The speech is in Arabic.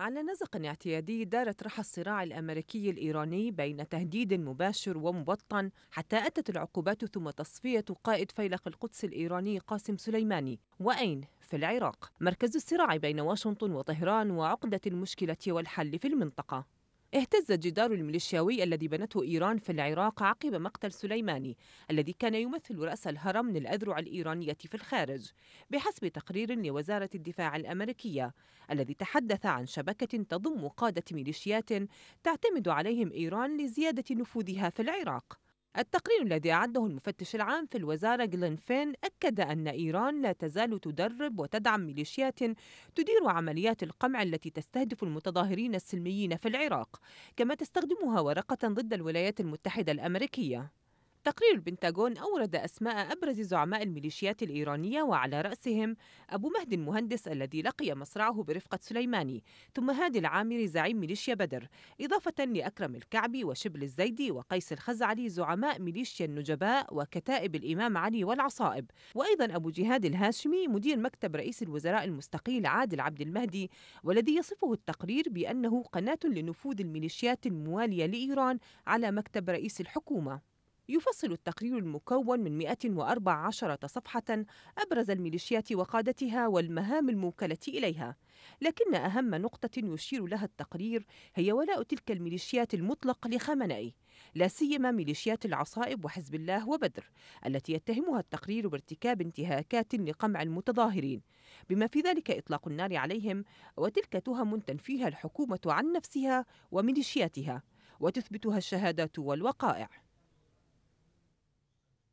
على نزق اعتيادي دارت رحى الصراع الامريكي الايراني بين تهديد مباشر ومبطن حتى اتت العقوبات ثم تصفيه قائد فيلق القدس الايراني قاسم سليماني واين في العراق مركز الصراع بين واشنطن وطهران وعقده المشكله والحل في المنطقه اهتز الجدار الميليشياوي الذي بنته إيران في العراق عقب مقتل سليماني الذي كان يمثل رأس الهرم من الأذرع الإيرانية في الخارج بحسب تقرير لوزارة الدفاع الأمريكية الذي تحدث عن شبكة تضم قادة ميليشيات تعتمد عليهم إيران لزيادة نفوذها في العراق التقرير الذي أعده المفتش العام في الوزارة جلين فين أكد أن إيران لا تزال تدرب وتدعم ميليشيات تدير عمليات القمع التي تستهدف المتظاهرين السلميين في العراق، كما تستخدمها ورقة ضد الولايات المتحدة الأمريكية. تقرير البنتاغون أورد أسماء أبرز زعماء الميليشيات الإيرانية وعلى رأسهم أبو مهدي المهندس الذي لقي مصرعه برفقة سليماني ثم هادي العامري زعيم ميليشيا بدر إضافة لأكرم الكعبي وشبل الزيدي وقيس الخزعلي زعماء ميليشيا النجباء وكتائب الإمام علي والعصائب وأيضا أبو جهاد الهاشمي مدير مكتب رئيس الوزراء المستقيل عادل عبد المهدي والذي يصفه التقرير بأنه قناة لنفوذ الميليشيات الموالية لإيران على مكتب رئيس الحكومة يفصل التقرير المكون من 114 صفحة أبرز الميليشيات وقادتها والمهام الموكلة إليها، لكن أهم نقطة يشير لها التقرير هي ولاء تلك الميليشيات المطلق لخامنئي، لا سيما ميليشيات العصائب وحزب الله وبدر، التي يتهمها التقرير بارتكاب انتهاكات لقمع المتظاهرين، بما في ذلك إطلاق النار عليهم، وتلك تهم تنفيها الحكومة عن نفسها وميليشياتها، وتثبتها الشهادات والوقائع.